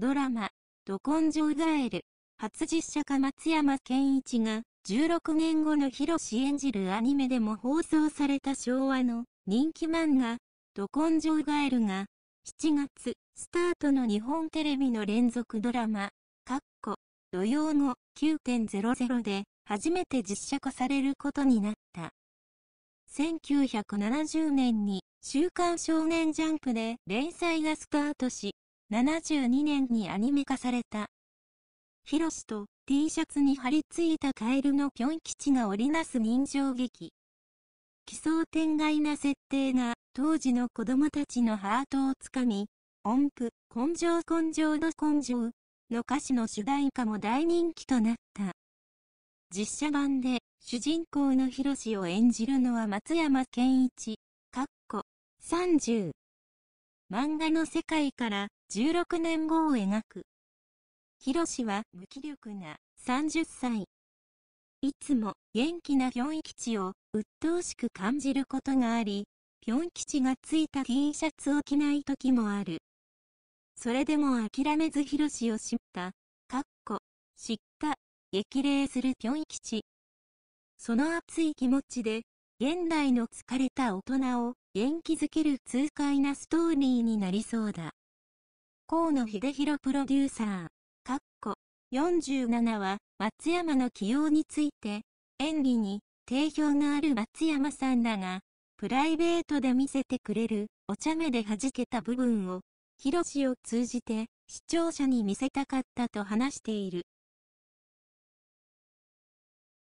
ドラマ、ど根性ガエル、初実写化松山健一が、16年後のヒロシ演じるアニメでも放送された昭和の人気漫画、ド根性ガエルが、7月、スタートの日本テレビの連続ドラマ、かっこ、土曜後9.00で、初めて実写化されることになった。1970年に、週刊少年ジャンプで連載がスタートし、72年にアニメ化された。ヒロシと T シャツに張り付いたカエルのピョン吉が織りなす人情劇。奇想天外な設定が当時の子供たちのハートをつかみ、音符、根性根性の根性の歌詞の主題歌も大人気となった。実写版で主人公のヒロシを演じるのは松山健一、かっこ30。漫画の世界から16年後を描く。ヒロシは無気力な30歳。いつも元気なピョン吉を鬱陶しく感じることがあり、ピョン吉がついた T シャツを着ない時もある。それでも諦めずヒロシを知った、かっこ、知った、激励するピョン吉。その熱い気持ちで現代の疲れた大人を元気づける痛快なストーリーになりそうだ。河野秀弘プロデューサー、かっこ47は松山の起用について、演技に定評がある松山さんだが、プライベートで見せてくれるお茶目で弾けた部分を、広志を通じて視聴者に見せたかったと話している。